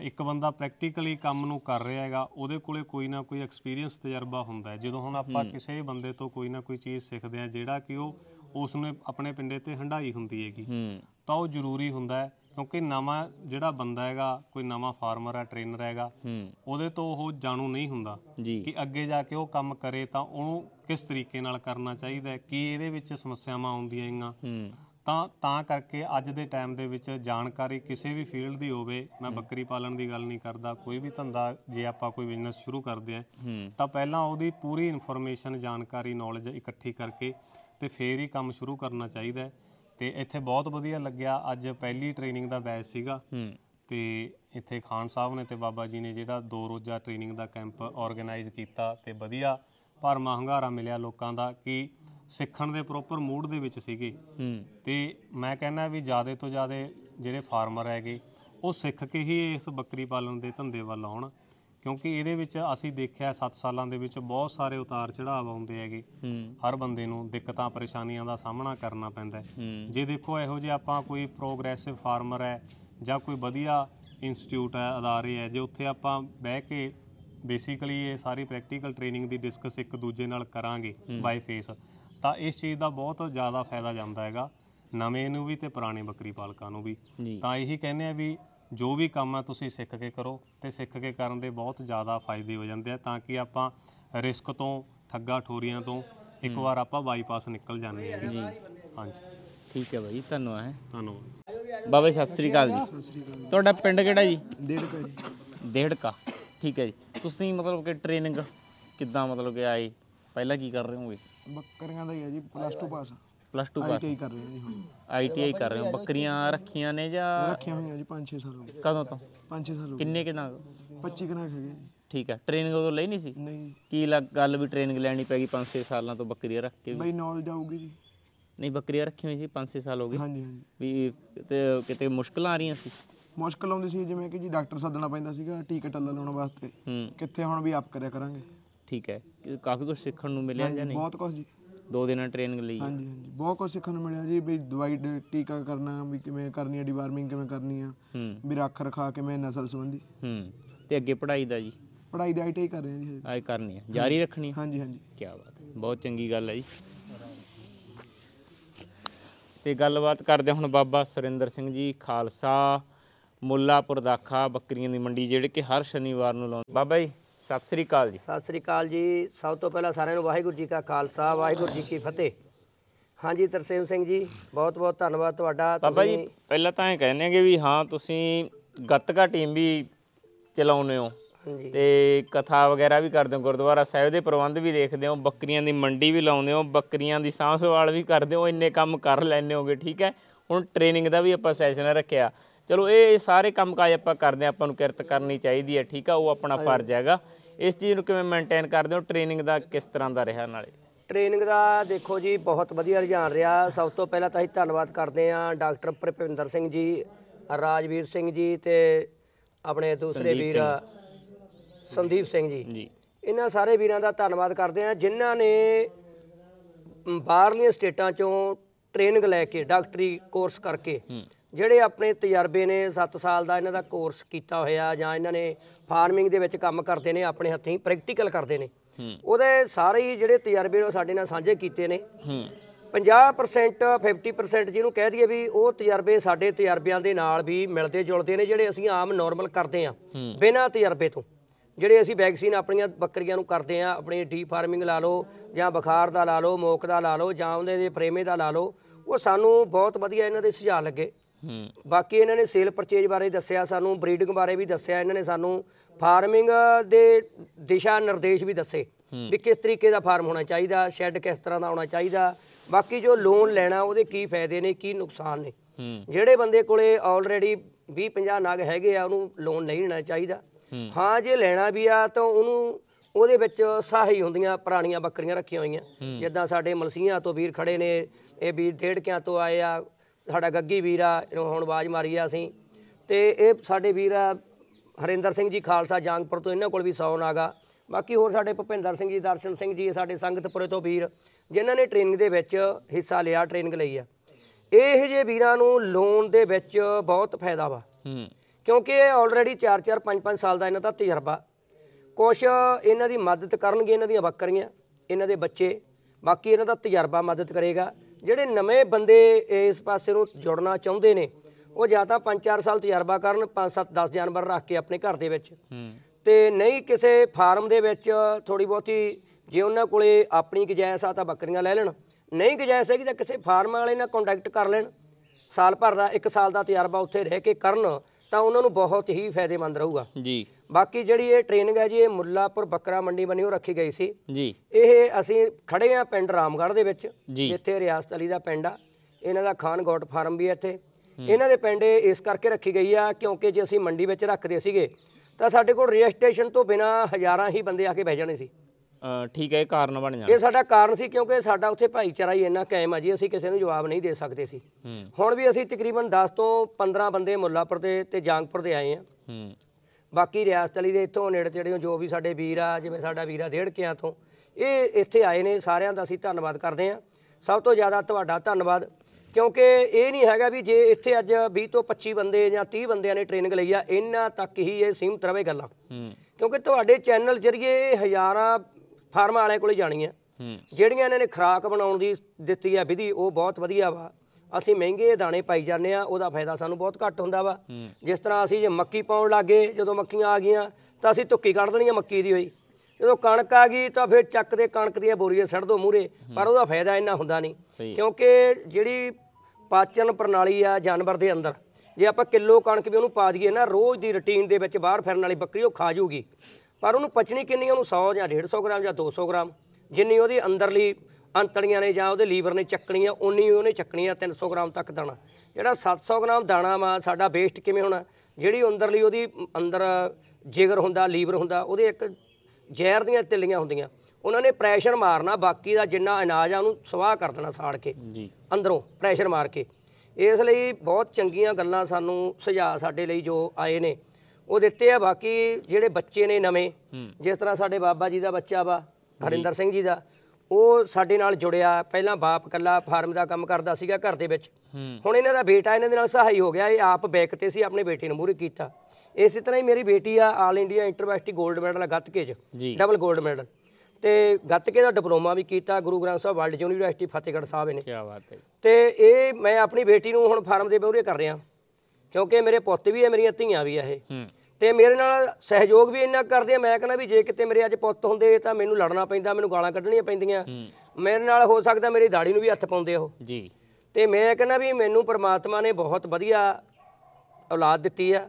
ਇੱਕ ਬੰਦਾ ਪ੍ਰੈਕਟੀਕਲੀ ਕੰਮ ਨੂੰ ਕਰ ਰਿਹਾ ਹੈਗਾ ਉਹਦੇ ਕੋਲੇ ਕੋਈ ਨਾ ਕੋਈ ਐਕਸਪੀਰੀਅੰਸ ਤਜਰਬਾ ਹੁੰਦਾ ਹੈ ਜਦੋਂ ਹੁਣ ਆਪਾਂ ਕਿਸੇ ਬੰਦੇ ਤੋਂ ਕੋਈ ਨਾ ਕੋਈ ਚੀਜ਼ ਸਿੱਖਦੇ ਆ ਜਿਹੜਾ ਕਿ ਉਹ ਉਸ ਨੇ ਆਪਣੇ ਪਿੰਡੇ ਤੇ ਹੰਡਾਈ ਹੁੰਦੀ ਹੈਗੀ ਤਾਂ ਉਹ ਜ਼ਰੂਰੀ ਹੁੰਦਾ ਹੈ ਕਿਉਂਕਿ ਨਵਾਂ ਜਿਹੜਾ ਬੰਦਾ ਹੈਗਾ ਕੋਈ ਨਵਾਂ ਫਾਰਮਰ ਹੈ ਟ੍ਰੇਨਰ ਹੈਗਾ ਉਹਦੇ ਤੋਂ ਉਹ ਜਾਣੂ ਨਹੀਂ ਹੁੰਦਾ ਕਿ ਅੱਗੇ ਜਾ ਕੇ ਉਹ ਕੰਮ ਕਰੇ ਤਾਂ ਉਹਨੂੰ ਕਿਸ ਤਰੀਕੇ ਨਾਲ ਕਰਨਾ ਚਾਹੀਦਾ ਹੈ ਕੀ ਇਹਦੇ ਵਿੱਚ ਸਮੱਸਿਆਵਾਂ ਆਉਂਦੀਆਂ ਹੈਗੀਆਂ ਤਾਂ ਤਾਂ ਕਰਕੇ ਅੱਜ ਦੇ ਟਾਈਮ ਦੇ ਵਿੱਚ ਜਾਣਕਾਰੀ ਕਿਸੇ ਵੀ ਫੀਲਡ ਦੀ ਹੋਵੇ ਮੈਂ ਬੱਕਰੀ ਪਾਲਣ ਦੀ ਗੱਲ ਨਹੀਂ ਕਰਦਾ ਕੋਈ ਵੀ ਧੰਦਾ ਜੇ ਆਪਾਂ ਕੋਈ ਬਿਜ਼ਨਸ ਸ਼ੁਰੂ ਕਰਦੇ ਆ ਤਾਂ ਪਹਿਲਾਂ ਉਹਦੀ ਪੂਰੀ ਇਨਫੋਰਮੇਸ਼ਨ ਜਾਣਕਾਰੀ ਨੌਲੇਜ ਇਕੱਠੀ ਕਰਕੇ ਤੇ ਫੇਰ ਹੀ ਕੰਮ ਸ਼ੁਰੂ ਕਰਨਾ ਚਾਹੀਦਾ ਹੈ ਤੇ ਇੱਥੇ ਬਹੁਤ ਵਧੀਆ ਲੱਗਿਆ ਅੱਜ ਪਹਿਲੀ ਟ੍ਰੇਨਿੰਗ ਦਾ ਬੈਚ ਸੀਗਾ ਤੇ ਇੱਥੇ ਖਾਨ ਸਾਹਿਬ ਨੇ ਤੇ ਬਾਬਾ ਜੀ ਨੇ ਜਿਹੜਾ ਦੋ ਰੋਜ਼ਾ ਟ੍ਰੇਨਿੰਗ ਦਾ ਕੈਂਪ ਆਰਗੇਨਾਈਜ਼ ਕੀਤਾ ਤੇ ਵਧੀਆ ਪਰ ਮਹੰਗਾਰਾ ਮਿਲਿਆ ਲੋਕਾਂ ਦਾ ਕਿ ਸਿੱਖਣ ਦੇ ਪ੍ਰੋਪਰ ਮੂਡ ਦੇ ਵਿੱਚ ਸੀਗੇ ਤੇ ਮੈਂ ਕਹਿੰਦਾ ਵੀ ਜਿਆਦੇ ਤੋਂ ਜਿਆਦੇ ਜਿਹੜੇ ਫਾਰਮਰ ਹੈਗੇ ਉਹ ਸਿੱਖ ਕੇ ਹੀ ਇਸ ਬੱਕਰੀ ਪਾਲਣ ਦੇ ਧੰਦੇ ਵੱਲ ਆਉਣ ਕਿਉਂਕਿ ਇਹਦੇ ਵਿੱਚ ਅਸੀਂ ਦੇਖਿਆ 7 ਸਾਲਾਂ ਦੇ ਵਿੱਚ ਬਹੁਤ ਸਾਰੇ ਉਤਾਰ ਚੜਾਵ ਆਉਂਦੇ ਹੈਗੇ ਹਰ ਬੰਦੇ ਨੂੰ ਦਿੱਕਤਾਂ ਪਰੇਸ਼ਾਨੀਆਂ ਦਾ ਸਾਹਮਣਾ ਕਰਨਾ ਪੈਂਦਾ ਜੇ ਦੇਖੋ ਇਹੋ ਜੇ ਆਪਾਂ ਕੋਈ ਪ੍ਰੋਗਰੈਸਿਵ ਫਾਰਮਰ ਹੈ ਜਾਂ ਕੋਈ ਵਧੀਆ ਇੰਸਟੀਚਿਊਟ ਹੈ ਅਦਾਰੇ ਹੈ ਜੇ ਉੱਥੇ ਆਪਾਂ ਬਹਿ ਕੇ ਬੇਸਿਕਲੀ ਇਹ ਸਾਰੀ ਪ੍ਰੈਕਟੀਕਲ ਟ੍ਰੇਨਿੰਗ ਦੀ ਡਿਸਕਸ ਇੱਕ ਦੂਜੇ ਨਾਲ ਕਰਾਂਗੇ ਬਾਈ ਫੇਸ ਤਾਂ ਇਸ ਚੀਜ਼ ਦਾ ਬਹੁਤ ਜ਼ਿਆਦਾ ਫਾਇਦਾ ਜਾਂਦਾ ਹੈਗਾ ਨਵੇਂ ਨੂੰ ਵੀ ਤੇ ਪੁਰਾਣੇ ਬੱਕਰੀ ਪਾਲਕਾਂ ਨੂੰ ਵੀ ਤਾਂ ਇਹੀ ਕਹਿੰਦੇ ਆ ਵੀ ਜੋ ਵੀ ਕੰਮ ਆ ਤੁਸੀਂ ਸਿੱਖ ਕੇ ਕਰੋ ਤੇ ਸਿੱਖ ਕੇ ਕਰਨ ਦੇ ਬਹੁਤ ਜ਼ਿਆਦਾ ਫਾਇਦੇ ਹੋ ਜਾਂਦੇ ਆ ਤਾਂ ਕਿ ਆਪਾਂ ਰਿਸਕ ਤੋਂ ਠੱਗਾ ਠੋਰੀਆਂ ਤੋਂ ਇੱਕ ਵਾਰ ਆਪਾਂ ਬਾਈਪਾਸ ਨਿਕਲ ਜਾਂਦੇ ਆ ਜੀ ਹਾਂਜੀ ਠੀਕ ਹੈ ਭਾਈ ਧੰਨਵਾਦ ਹੈ ਧੰਨਵਾਦ ਬਾਬਾ ਸਤਿ ਸ੍ਰੀ ਅਕਾਲ ਜੀ ਤੁਹਾਡਾ ਪਿੰਡ ਕਿਹੜਾ ਜੀ ਡੇੜਕਾ ਜੀ ਡੇੜਕਾ ਠੀਕ ਹੈ ਜੀ ਤੁਸੀਂ ਮਤਲਬ ਕਿ ਟ੍ਰੇਨਿੰਗ ਕਿੱਦਾਂ ਮਤਲਬ ਕਿ ਆਏ ਪਹਿਲਾਂ ਕੀ ਕਰ ਰਹੇ ਹੋਗੇ ਬੱਕਰੀਆਂ ਦਾ ਹੀ ਹੈ ਜੀ ਪਲੱਸ 2 ਪਾਸ ਪਲੱਸ 2 ਪਾਸ ਕੀ ਕਰ ਰਹੇ ਹਾਂ ਆਈਟੀਆਈ ਕਰ ਰਹੇ ਹੋ ਬੱਕਰੀਆਂ ਰੱਖੀਆਂ ਨੇ ਜਾਂ ਰੱਖੀਆਂ ਹੋਈਆਂ ਜੀ 5-6 ਸਾਲ ਹੋ ਗਏ ਕਦੋਂ ਤੋਂ 5-6 ਸਾਲ ਹੋ ਗਏ ਕਿੰਨੇ ਕਿੰਨਾ 25 ਕਨਾਕ ਹੈਗੇ ਜੀ ਠੀਕ ਹੈ ਟ੍ਰੇਨਿੰਗ ਉਦੋਂ ਲਈ ਨਹੀਂ ਸੀ ਨਹੀਂ ਕੀ ਲੱਗ- ਗੱਲ ਵੀ ਟ੍ਰੇਨਿੰਗ ਲੈਣੀ ਪੈ ਗਈ 5-6 ਸਾਲਾਂ ਤੋਂ ਬੱਕਰੀਆਂ ਰੱਖ ਕੇ ਵੀ? ਬਈ ਨੌਲੇਜ ਆਊਗੀ ਜੀ ਨਹੀਂ ਬੱਕਰੀਆਂ ਰੱਖੀਆਂ ਹੋਈਆਂ ਸੀ 5-6 ਸਾਲ ਹੋ ਗਏ ਹਾਂਜੀ ਹਾਂਜੀ ਵੀ ਤੇ ਕਿਤੇ ਮੁਸ਼ਕਲਾਂ ਆ ਰਹੀਆਂ ਸੀ ਮੁਸ਼ਕਲ ਆਉਂਦੀ ਸੀ ਜਿਵੇਂ ਕਿ ਜੀ ਡਾਕਟਰ ਸੱਦਣਾ ਪੈਂਦਾ ਸੀਗਾ ਟੀਕਾ ਟੱਲਾ ਲਾਉਣ ਵਾਸਤੇ ਕਿੱਥੇ ਹੁਣ ਵੀ ਆਪ ਕਰਿਆ ਕਰਾਂਗੇ ਠੀਕ ਹੈ ਕਾਫੀ ਕੁਝ ਸਿੱਖਣ ਨੂੰ ਮਿਲਿਆ ਜਾਂ ਨਹੀਂ ਬਹੁਤ ਕੁਝ ਜੀ ਦੋ ਦਿਨਾਂ ਟ੍ਰੇਨਿੰਗ ਲਈ ਹਾਂਜੀ ਹਾਂਜੀ ਬਹੁਤ ਕੁਝ ਸਿੱਖਣ ਨੂੰ ਮਿਲਿਆ ਜੀ ਵੀ ਦਵਾਈ ਟੀਕਾ ਕਰਨਾ ਵੀ ਕਿਵੇਂ ਕਰਨੀ ਹੈ ਡਿਵਾਰਮਿੰਗ ਕਿਵੇਂ ਕਰਨੀ ਆ ਵੀ ਰੱਖ ਰਖਾ ਕਿਵੇਂ ਨਸਲ ਸੰਬੰਧੀ ਹੂੰ ਤੇ ਅੱਗੇ ਪੜ੍ਹਾਈ ਦਾ ਜੀ ਪੜ੍ਹਾਈ ਦਾ ਆਈਟੀ ਕਰ ਰਹੇ ਹਾਂ ਜੀ ਆਈ ਕਰਨੀ ਹੈ ਜਾਰੀ ਰੱਖਣੀ ਹੈ ਹਾਂਜੀ ਹਾਂਜੀ ਕੀ ਬਾਤ ਹੈ ਬਹੁਤ ਚੰਗੀ ਗੱਲ ਹੈ ਜੀ ਤੇ ਗੱਲਬਾਤ ਕਰਦੇ ਹੁਣ ਬਾਬਾ ਸੁਰਿੰਦਰ ਸਿੰਘ ਜੀ ਖਾਲਸਾ ਮੁੱਲਾਪੁਰ ਦਾਖਾ ਬੱਕਰੀਆਂ ਦੀ ਮੰਡੀ ਜਿਹੜੇ ਕਿ ਹਰ ਸ਼ਨੀਵਾਰ ਨੂੰ ਲਾਉਂਦੇ ਬਾਬਾ ਜੀ ਸਤਿ ਸ੍ਰੀ ਅਕਾਲ ਜੀ ਸਤਿ ਸ੍ਰੀ ਅਕਾਲ ਜੀ ਸਭ ਤੋਂ ਪਹਿਲਾਂ ਸਾਰਿਆਂ ਨੂੰ ਵਾਹਿਗੁਰੂ ਜੀ ਕਾ ਖਾਲਸਾ ਵਾਹਿਗੁਰੂ ਜੀ ਕੀ ਫਤਿਹ ਹਾਂਜੀ ਤਰਸੇਮ ਸਿੰਘ ਜੀ ਬਹੁਤ ਬਹੁਤ ਧੰਨਵਾਦ ਤੁਹਾਡਾ ਬਾਬਾ ਜੀ ਪਹਿਲਾਂ ਤਾਂ ਇਹ ਕਹਿੰਨੇਗੇ ਵੀ ਹਾਂ ਤੁਸੀਂ ਗੱਤਕਾ ਟੀਮ ਵੀ ਚਲਾਉਂਦੇ ਹੋ ਤੇ ਕਥਾ ਵਗੈਰਾ ਵੀ ਕਰਦੇ ਹੋ ਗੁਰਦੁਆਰਾ ਸਾਹਿਬ ਦੇ ਪ੍ਰਬੰਧ ਵੀ ਦੇਖਦੇ ਹੋ ਬੱਕਰੀਆਂ ਦੀ ਮੰਡੀ ਵੀ ਲਾਉਂਦੇ ਹੋ ਬੱਕਰੀਆਂ ਦੀ ਸਾਂਭ ਵੀ ਕਰਦੇ ਹੋ ਇੰਨੇ ਕੰਮ ਕਰ ਲੈਨੇ ਹੋਗੇ ਠੀਕ ਹੈ ਹੁਣ ਟ੍ਰੇਨਿੰਗ ਦਾ ਵੀ ਆਪਾਂ ਸੈਸ਼ਨ ਰੱਖਿਆ ਚਲੋ ਇਹ ਸਾਰੇ ਕੰਮ ਕਾਜ ਆਪਾਂ ਕਰਦੇ ਆ ਆਪਾਂ ਨੂੰ ਕਿਰਤ ਕਰਨੀ ਚਾਹੀਦੀ ਹੈ ਠੀਕ ਆ ਉਹ ਆਪਣਾ ਫਰਜ਼ ਹੈਗਾ ਇਸ ਚੀਜ਼ ਨੂੰ ਕਿਵੇਂ ਮੇਨਟੇਨ ਕਰਦੇ ਹੋ ਟ੍ਰੇਨਿੰਗ ਦਾ ਕਿਸ ਤਰ੍ਹਾਂ ਦਾ ਰਿਹਾ ਨਾਲੇ ਟ੍ਰੇਨਿੰਗ ਦਾ ਦੇਖੋ ਜੀ ਬਹੁਤ ਵਧੀਆ ਰੁਝਾਨ ਰਿਹਾ ਸਭ ਤੋਂ ਪਹਿਲਾਂ ਤਾਂ ਅਸੀਂ ਧੰਨਵਾਦ ਕਰਦੇ ਆ ਡਾਕਟਰ ਪ੍ਰਪਿੰਦਰ ਸਿੰਘ ਜੀ ਰਾਜਵੀਰ ਸਿੰਘ ਜੀ ਤੇ ਆਪਣੇ ਦੂਸਰੇ ਵੀਰ ਸੰਦੀਪ ਸਿੰਘ ਜੀ ਇਹਨਾਂ ਸਾਰੇ ਵੀਰਾਂ ਦਾ ਧੰਨਵਾਦ ਕਰਦੇ ਆ ਜਿਨ੍ਹਾਂ ਨੇ ਬਾਹਰਲੀਆਂ ਸਟੇਟਾਂ ਚੋਂ ਟ੍ਰੇਨਿੰਗ ਲੈ ਕੇ ਡਾਕਟਰੀ ਕੋਰਸ ਕਰਕੇ ਜਿਹੜੇ ਆਪਣੇ ਤਜਰਬੇ ਨੇ 7 ਸਾਲ ਦਾ ਇਹਨਾਂ ਦਾ ਕੋਰਸ ਕੀਤਾ ਹੋਇਆ ਜਾਂ ਇਹਨਾਂ ਨੇ ਫਾਰਮਿੰਗ ਦੇ ਵਿੱਚ ਕੰਮ ਕਰਦੇ ਨੇ ਆਪਣੇ ਹੱਥੀਂ ਪ੍ਰੈਕਟੀਕਲ ਕਰਦੇ ਨੇ ਉਹਦੇ ਸਾਰੇ ਹੀ ਜਿਹੜੇ ਤਜਰਬੇ ਨੇ ਸਾਡੇ ਨਾਲ ਸਾਂਝੇ ਕੀਤੇ ਨੇ 50% 50% ਜਿਹਨੂੰ ਕਹਿ ਦਈਏ ਵੀ ਉਹ ਤਜਰਬੇ ਸਾਡੇ ਤਜਰਬਿਆਂ ਦੇ ਨਾਲ ਵੀ ਮਿਲਦੇ ਜੁਲਦੇ ਨੇ ਜਿਹੜੇ ਅਸੀਂ ਆਮ ਨਾਰਮਲ ਕਰਦੇ ਆ ਬਿਨਾਂ ਤਜਰਬੇ ਤੋਂ ਜਿਹੜੇ ਅਸੀਂ ਵੈਕਸੀਨ ਆਪਣੀਆਂ ਬੱਕਰੀਆਂ ਨੂੰ ਕਰਦੇ ਆ ਆਪਣੀ ਡੀ ਫਾਰਮਿੰਗ ਲਾ ਲਓ ਜਾਂ ਬੁਖਾਰ ਦਾ ਲਾ ਲਓ ਮੋਕ ਦਾ ਲਾ ਲਓ ਜਾਂ ਉਹਦੇ ਦੇ ਫਰੇਮੇ ਦਾ ਲਾ ਲਓ ਉਹ ਸਾਨੂੰ ਬਹੁਤ ਵਧੀਆ ਇਹਨਾਂ ਦੇ ਸੁਝਾਅ ਲੱਗੇ ਹੂੰ ਬਾਕੀ ਇਹਨਾਂ ਨੇ ਸੇਲ ਪਰਚੇਜ ਬਾਰੇ ਦੱਸਿਆ ਸਾਨੂੰ ਬਰੀਡਿੰਗ ਬਾਰੇ ਵੀ ਦੱਸਿਆ ਇਹਨਾਂ ਨੇ ਸਾਨੂੰ ਫਾਰਮਿੰਗ ਦੇ ਦਿਸ਼ਾ ਨਿਰਦੇਸ਼ ਵੀ ਦੱਸੇ ਵੀ ਕਿਸ ਤਰੀਕੇ ਦਾ ਫਾਰਮ ਹੋਣਾ ਚਾਹੀਦਾ ਸ਼ੈੱਡ ਕਿਸ ਤਰ੍ਹਾਂ ਦਾ ਹੋਣਾ ਚਾਹੀਦਾ ਬਾਕੀ ਜੋ ਲੋਨ ਲੈਣਾ ਉਹਦੇ ਕੀ ਫਾਇਦੇ ਨੇ ਕੀ ਨੁਕਸਾਨ ਨੇ ਜਿਹੜੇ ਬੰਦੇ ਕੋਲੇ ਆਲਰੇਡੀ 20 50 ਨਗ ਹੈਗੇ ਆ ਉਹਨੂੰ ਲੋਨ ਨਹੀਂ ਲੈਣਾ ਚਾਹੀਦਾ ਹਾਂ ਜੇ ਲੈਣਾ ਵੀ ਆ ਤਾਂ ਉਹਨੂੰ ਉਹਦੇ ਵਿੱਚ ਸਹਾਈ ਹੁੰਦੀਆਂ ਪੁਰਾਣੀਆਂ ਬੱਕਰੀਆਂ ਰੱਖੀਆਂ ਹੋਈਆਂ ਜਿੱਦਾਂ ਸਾਡੇ ਮਲਸੀਆਂ ਤੋਂ ਵੀਰ ਖੜੇ ਨੇ ਇਹ ਵੀ ਕਿਆਂ ਤੋਂ ਆਏ ਆ ਸਾਡਾ ਗੱਗੀ ਵੀਰ ਆ ਇਹਨੂੰ ਹੁਣ ਆਵਾਜ਼ ਮਾਰੀ ਆ ਅਸੀਂ ਤੇ ਇਹ ਸਾਡੇ ਵੀਰ ਆ ਹਰਿੰਦਰ ਸਿੰਘ ਜੀ ਖਾਲਸਾ ਜੰਗਪੁਰ ਤੋਂ ਇਹਨਾਂ ਕੋਲ ਵੀ 100 ਨਾਗਾ ਬਾਕੀ ਹੋਰ ਸਾਡੇ ਭਪਿੰਦਰ ਸਿੰਘ ਜੀ ਦਰਸ਼ਨ ਸਿੰਘ ਜੀ ਸਾਡੇ ਸੰਗਤਪੁਰੇ ਤੋਂ ਵੀਰ ਜਿਨ੍ਹਾਂ ਨੇ ਟ੍ਰੇਨਿੰਗ ਦੇ ਵਿੱਚ ਹਿੱਸਾ ਲਿਆ ਟ੍ਰੇਨਿੰਗ ਲਈ ਆ ਇਹ ਜੇ ਵੀਰਾਂ ਨੂੰ ਲੋਨ ਦੇ ਵਿੱਚ ਬਹੁਤ ਫਾਇਦਾ ਵਾ ਕਿਉਂਕਿ ਇਹ ਆਲਰੇਡੀ 4-4 5-5 ਸਾਲ ਦਾ ਇਹਨਾਂ ਦਾ ਤਜਰਬਾ ਕੁਝ ਇਹਨਾਂ ਦੀ ਮਦਦ ਕਰਨਗੇ ਇਹਨਾਂ ਦੀਆਂ ਬੱਕਰੀਆਂ ਇਹਨਾਂ ਦੇ ਬੱਚੇ ਬਾਕੀ ਇਹਨਾਂ ਦਾ ਤਜਰਬਾ ਮਦਦ ਕਰੇਗਾ ਜਿਹੜੇ ਨਵੇਂ ਬੰਦੇ ਇਸ ਪਾਸੇ ਨੂੰ ਜੁੜਨਾ ਚਾਹੁੰਦੇ ਨੇ ਉਹ ਜਾਂ ਤਾਂ 5-4 ਸਾਲ ਤਜਰਬਾ ਕਰਨ 5-7 10 ਜਾਨਵਰ ਰੱਖ ਕੇ ਆਪਣੇ ਘਰ ਦੇ ਵਿੱਚ ਤੇ ਨਹੀਂ ਕਿਸੇ ਫਾਰਮ ਦੇ ਵਿੱਚ ਥੋੜੀ ਬਹੁਤੀ ਜੇ ਉਹਨਾਂ ਕੋਲੇ ਆਪਣੀ ਗਜਾਇਸ ਆ ਤਾਂ ਬੱਕਰੀਆਂ ਲੈ ਲੈਣ ਨਹੀਂ ਗਜਾਇਸ ਹੈਗੀ ਤਾਂ ਕਿਸੇ ਫਾਰਮ ਵਾਲੇ ਨਾਲ ਕੰਟੈਕਟ ਕਰ ਲੈਣ ਸਾਲ ਭਰ ਦਾ 1 ਸਾਲ ਦਾ ਤਜਰਬਾ ਉੱਥੇ ਰਹਿ ਕੇ ਕਰਨ ਤਾਂ ਉਹਨਾਂ ਨੂੰ ਬਹੁਤ ਹੀ ਫਾਇਦੇਮੰਦ ਰਹੂਗਾ ਜੀ ਬਾਕੀ ਜਿਹੜੀ ਇਹ ਟ੍ਰੇਨਿੰਗ ਹੈ ਜੀ ਇਹ ਮੁੱਲਾਪੁਰ ਬੱਕਰਾ ਮੰਡੀ ਬਣੀ ਉਹ ਰੱਖੀ ਗਈ ਸੀ ਜੀ ਇਹ ਅਸੀਂ ਖੜੇ ਆ ਪਿੰਡ ਰਾਮਗੜ੍ਹ ਦੇ ਵਿੱਚ ਜਿੱਥੇ ਰਿਆਸਤ ਅਲੀ ਦਾ ਪਿੰਡ ਆ ਇਹਨਾਂ ਦਾ ਖਾਨ ਗੋਟ ਫਾਰਮ ਵੀ ਇੱਥੇ ਇਹਨਾਂ ਦੇ ਪਿੰਡ ਇਸ ਕਰਕੇ ਰੱਖੀ ਗਈ ਆ ਕਿਉਂਕਿ ਜੇ ਅਸੀਂ ਮੰਡੀ ਵਿੱਚ ਰੱਖਦੇ ਸੀਗੇ ਤਾਂ ਸਾਡੇ ਕੋਲ ਰਜਿਸਟ੍ਰੇਸ਼ਨ ਤੋਂ ਬਿਨਾ ਹਜ਼ਾਰਾਂ ਹੀ ਬੰਦੇ ਆ ਕੇ ਬਹਿ ਜਾਣੇ ਸੀ ਠੀਕ ਹੈ ਇਹ ਕਾਰਨ ਬਣ ਜਾਂਦਾ ਇਹ ਸਾਡਾ ਕਾਰਨ ਸੀ ਕਿਉਂਕਿ ਸਾਡਾ ਉੱਥੇ ਭਾਈਚਾਰਾ ਹੀ ਇੰਨਾ ਕਾਇਮ ਆ ਜੀ ਅਸੀਂ ਕਿਸੇ ਨੂੰ ਜਵਾਬ ਨਹੀਂ ਦੇ ਸਕਦੇ ਸੀ ਹੁਣ ਵੀ ਅਸੀਂ ਤਕਰੀਬਨ 10 ਤੋਂ 15 ਬੰਦੇ ਮੁੱਲਾਪੁਰ ਦੇ ਤੇ ਜਾਂਗਪੁਰ ਦੇ ਆਏ ਆ ਬਾਕੀ ਰਿਆਸਤ ਵਾਲੀ ਦੇ ਇੱਥੋਂ ਨੇੜੇ ਤੇੜਿਓਂ ਜੋ ਵੀ ਸਾਡੇ ਵੀਰ ਆ ਜਿਵੇਂ ਸਾਡਾ ਵੀਰਾ ਡੇੜਕਿਆਂ ਤੋਂ ਇਹ ਇੱਥੇ ਆਏ ਨੇ ਸਾਰਿਆਂ ਦਾ ਅਸੀਂ ਧੰਨਵਾਦ ਕਰਦੇ ਆ ਸਭ ਤੋਂ ਜ਼ਿਆਦਾ ਤੁਹਾਡਾ ਧੰਨਵਾਦ ਕਿਉਂਕਿ ਇਹ ਨਹੀਂ ਹੈਗਾ ਵੀ ਜੇ ਇੱਥੇ ਅੱਜ 20 ਤੋਂ 25 ਬੰਦੇ ਜਾਂ 30 ਬੰਦਿਆਂ ਨੇ ਟ੍ਰੇਨਿੰਗ ਲਈ ਆ ਇੰਨਾ ਤੱਕ ਹੀ ਇਹ ਸੀਮਤ ਰਵੇ ਗੱਲਾਂ ਕਿਉਂਕਿ ਤੁਹਾਡੇ ਚੈਨਲ ਜਰੀਏ ਹਜ਼ਾਰਾਂ ਫਾਰਮਾ ਵਾਲਿਆਂ ਕੋਲੇ ਜਾਣੀ ਹੈ ਜਿਹੜੀਆਂ ਇਹਨਾਂ ਨੇ ਖਰਾਕ ਬਣਾਉਣ ਦੀ ਦਿੱਤੀ ਆ ਵਿਧੀ ਉਹ ਬਹੁਤ ਵਧੀਆ ਵਾ ਅਸੀਂ ਮਹਿੰਗੇ ਦਾਣੇ ਪਾਈ ਜਾਂਦੇ ਆ ਉਹਦਾ ਫਾਇਦਾ ਸਾਨੂੰ ਬਹੁਤ ਘੱਟ ਹੁੰਦਾ ਵਾ ਜਿਸ ਤਰ੍ਹਾਂ ਅਸੀਂ ਜੇ ਮੱਕੀ ਪਾਉਣ ਲੱਗੇ ਜਦੋਂ ਮੱਕੀਆਂ ਆ ਗਈਆਂ ਤਾਂ ਅਸੀਂ ਧੁੱਕੀ ਕੱਢ ਦੇਣੀ ਆ ਮੱਕੀ ਦੀ ਹੋਈ ਜਦੋਂ ਕਣਕ ਆ ਗਈ ਤਾਂ ਫਿਰ ਚੱਕ ਦੇ ਕਣਕ ਦੀਆਂ ਬੋਰੀਆਂ ਸੜ ਦੋ ਮੂਰੇ ਪਰ ਉਹਦਾ ਫਾਇਦਾ ਇੰਨਾ ਹੁੰਦਾ ਨਹੀਂ ਕਿਉਂਕਿ ਜਿਹੜੀ ਪਾਚਨ ਪ੍ਰਣਾਲੀ ਆ ਜਾਨਵਰ ਦੇ ਅੰਦਰ ਜੇ ਆਪਾਂ ਕਿਲੋ ਕਣਕ ਵੀ ਉਹਨੂੰ ਪਾ ਦਈਏ ਨਾ ਰੋਜ਼ ਦੀ ਰੁਟੀਨ ਦੇ ਵਿੱਚ ਬਾਹਰ ਫਿਰਨ ਵਾਲੀ ਬੱਕਰੀ ਉਹ ਖਾ ਜੂਗੀ ਪਰ ਉਹਨੂੰ ਪਚਣੀ ਕਿੰਨੀ ਉਹਨੂੰ 100 ਜਾਂ 150 ਗ੍ਰਾਮ ਜਾਂ 200 ਗ੍ਰਾਮ ਜਿੰਨੀ ਉਹਦੀ ਅੰਦਰਲੀ ਅੰਤੜੀਆਂ ਨੇ ਜਾਂ ਉਹਦੇ ਲੀਵਰ ਨੇ ਚੱਕਣੀ ਆ ਉਨੀ ਉਹਨੇ ਚੱਕਣੀ ਆ 300 ਗ੍ਰਾਮ ਤੱਕ ਦਾਣਾ ਜਿਹੜਾ 700 ਗ੍ਰਾਮ ਦਾਣਾ ਮਾ ਸਾਡਾ ਵੇਸਟ ਕਿਵੇਂ ਹੋਣਾ ਜਿਹੜੀ ਅੰਦਰਲੀ ਉਹਦੀ ਅੰਦਰ ਜਿਗਰ ਹੁੰਦਾ ਲੀਵਰ ਹੁੰਦਾ ਉਹਦੇ ਇੱਕ ਜ਼ਹਿਰ ਦੀਆਂ ਤਿੱਲੀਆਂ ਹੁੰਦੀਆਂ ਉਹਨਾਂ ਨੇ ਪ੍ਰੈਸ਼ਰ ਮਾਰਨਾ ਬਾਕੀ ਦਾ ਜਿੰਨਾ ਅਨਾਜ ਆ ਉਹਨੂੰ ਸਵਾਹ ਕਰ ਦੇਣਾ ਸਾੜ ਕੇ ਜੀ ਅੰਦਰੋਂ ਪ੍ਰੈਸ਼ਰ ਮਾਰ ਕੇ ਇਸ ਲਈ ਬਹੁਤ ਚੰਗੀਆਂ ਗੱਲਾਂ ਸਾਨੂੰ ਸੁਝਾਅ ਸਾਡੇ ਲਈ ਜੋ ਆਏ ਨੇ ਉਹ ਦਿੱਤੇ ਆ ਬਾਕੀ ਜਿਹੜੇ ਬੱਚੇ ਨੇ ਨਵੇਂ ਜਿਸ ਤਰ੍ਹਾਂ ਸਾਡੇ ਬਾਬਾ ਜੀ ਦਾ ਬੱਚਾ ਵਾ ਹਰਿੰਦਰ ਸਿੰਘ ਜੀ ਦਾ ਉਹ ਸਾਡੇ ਨਾਲ ਜੁੜਿਆ ਪਹਿਲਾਂ ਬਾਪ ਕੱਲਾ ਫਾਰਮ ਦਾ ਕੰਮ ਕਰਦਾ ਸੀਗਾ ਘਰ ਦੇ ਵਿੱਚ ਹੁਣ ਇਹਨਾਂ ਦਾ ਬੇਟਾ ਇਹਨਾਂ ਦੇ ਨਾਲ ਸਹਾਈ ਹੋ ਗਿਆ ਇਹ ਆਪ ਬੈਕ ਤੇ ਸੀ ਆਪਣੇ ਬੇਟੇ ਨੂੰ ਮੂਰੇ ਕੀਤਾ ਇਸੇ ਤਰ੍ਹਾਂ ਹੀ ਮੇਰੀ ਬੇਟੀ ਆ ਆਲ ਇੰਡੀਆ ਇੰਟਰਵੈਸਟੀ 골ਡ ਮੈਡਲ ਗੱਤਕੇ 'ਚ ਡਬਲ 골ਡ ਮੈਡਲ ਤੇ ਗੱਤਕੇ ਦਾ ਡਿਪਲੋਮਾ ਵੀ ਕੀਤਾ ਗੁਰੂ ਗ੍ਰੰਥ ਸਾਹਿਬ ਵਰਲਡ ਯੂਨੀਵਰਸਿਟੀ ਫਤਿਹਗੜ੍ਹ ਸਾਹਿਬ ਨੇ ਕੀ ਬਾਤ ਹੈ ਤੇ ਇਹ ਮੈਂ ਆਪਣੀ ਬੇਟੀ ਨੂੰ ਹੁਣ ਫਾਰਮ ਦੇ ਮੂਰੇ ਕਰ ਰਿਹਾ ਕਿਉਂਕਿ ਮੇਰੇ ਪੁੱਤ ਵੀ ਹੈ ਮੇਰੀਆਂ ਧੀਆਂ ਵੀ ਆ ਇਹ ਤੇ ਮੇਰੇ ਨਾਲ ਸਹਿਯੋਗ ਵੀ ਇੰਨਾ ਕਰਦੇ ਆ ਮੈਂ ਕਹਿੰਦਾ ਵੀ ਜੇ ਕਿਤੇ ਮੇਰੇ ਅੱਜ ਪੁੱਤ ਹੁੰਦੇ ਤਾਂ ਮੈਨੂੰ ਲੜਨਾ ਪੈਂਦਾ ਮੈਨੂੰ ਗਾਲਾਂ ਕੱਢਣੀਆਂ ਪੈਂਦੀਆਂ ਮੇਰੇ ਨਾਲ ਹੋ ਸਕਦਾ ਮੇਰੀ ਦਾੜੀ ਨੂੰ ਵੀ ਹੱਥ ਪਾਉਂਦੇ ਉਹ ਜੀ ਤੇ ਮੈਂ ਕਹਿੰਦਾ ਵੀ ਮੈਨੂੰ ਪ੍ਰਮਾਤਮਾ ਨੇ ਬਹੁਤ ਵਧੀਆ ਔਲਾਦ ਦਿੱਤੀ ਆ